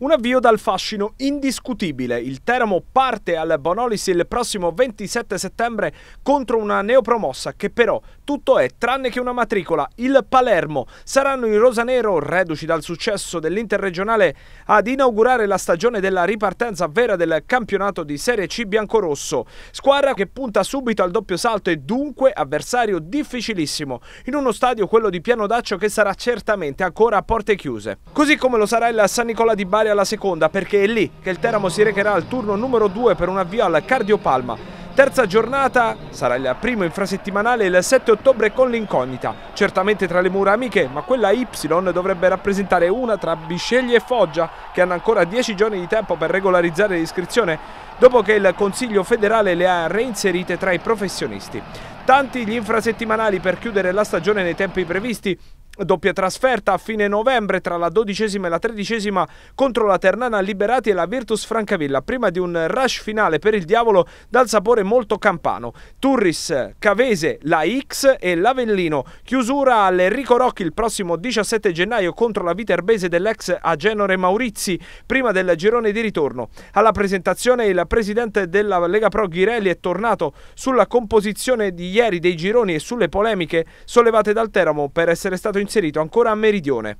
Un avvio dal fascino indiscutibile. Il Teramo parte al Bonolis il prossimo 27 settembre contro una neopromossa che però tutto è tranne che una matricola. Il Palermo saranno i rosanero, reduci dal successo dell'interregionale, ad inaugurare la stagione della ripartenza vera del campionato di Serie C biancorosso. Squadra che punta subito al doppio salto e dunque avversario difficilissimo in uno stadio quello di Piano Daccio che sarà certamente ancora a porte chiuse. Così come lo sarà il San Nicola di Bari alla seconda perché è lì che il Teramo si recherà al turno numero 2 per un avvio al Cardiopalma. Terza giornata sarà il primo infrasettimanale il 7 ottobre con l'incognita. Certamente tra le mura amiche, ma quella Y dovrebbe rappresentare una tra Bisceglie e Foggia, che hanno ancora 10 giorni di tempo per regolarizzare l'iscrizione, dopo che il Consiglio federale le ha reinserite tra i professionisti. Tanti gli infrasettimanali per chiudere la stagione nei tempi previsti, Doppia trasferta a fine novembre tra la dodicesima e la tredicesima contro la Ternana Liberati e la Virtus Francavilla, prima di un rush finale per il Diavolo dal sapore molto campano. Turris, Cavese, la X e l'Avellino. Chiusura all'Enrico Rocchi il prossimo 17 gennaio contro la Viterbese dell'ex Agenore Maurizi, prima del girone di ritorno. Alla presentazione il presidente della Lega Pro Ghirelli è tornato sulla composizione di ieri dei gironi e sulle polemiche sollevate dal Teramo per essere stato in inserito ancora a Meridione.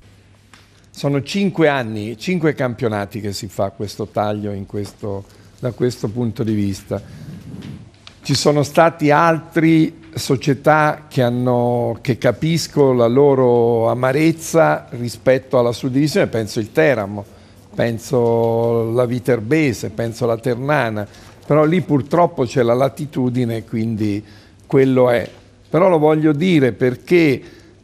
Sono cinque anni, cinque campionati che si fa questo taglio questo, da questo punto di vista. Ci sono stati altri società che, hanno, che, capisco la loro amarezza rispetto alla suddivisione, penso il Teramo, penso la Viterbese, penso la Ternana, però lì purtroppo c'è la latitudine, quindi quello è. Però lo voglio dire perché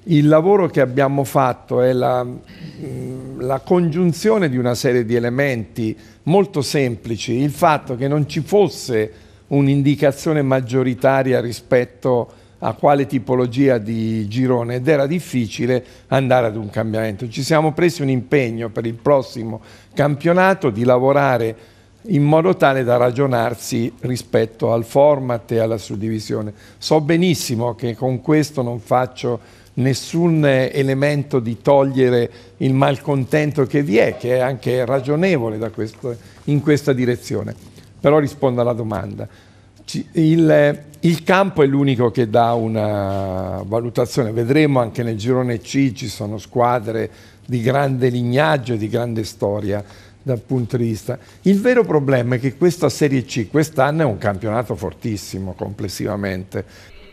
il lavoro che abbiamo fatto è la, mm, la, congiunzione di una serie di elementi molto semplici, il fatto che non ci fosse un'indicazione maggioritaria rispetto a quale tipologia di girone ed era difficile andare ad un cambiamento. Ci siamo presi un impegno per il prossimo campionato di lavorare in modo tale da ragionarsi rispetto al format e alla suddivisione. So benissimo che con questo non faccio nessun eh, elemento di togliere il malcontento che vi è, che è anche ragionevole questo, in questa direzione. Però rispondo alla domanda. Il, eh, il campo è l'unico che dà una valutazione, vedremo anche nel girone C ci sono squadre di grande lignaggio, e di grande storia dal punto di vista. Il vero problema è che questa Serie C quest'anno è un campionato fortissimo complessivamente.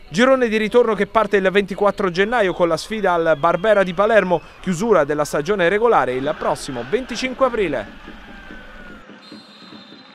Girone di ritorno che parte il 24 gennaio con la sfida al Barbera di Palermo, chiusura della stagione regolare il prossimo 25 aprile.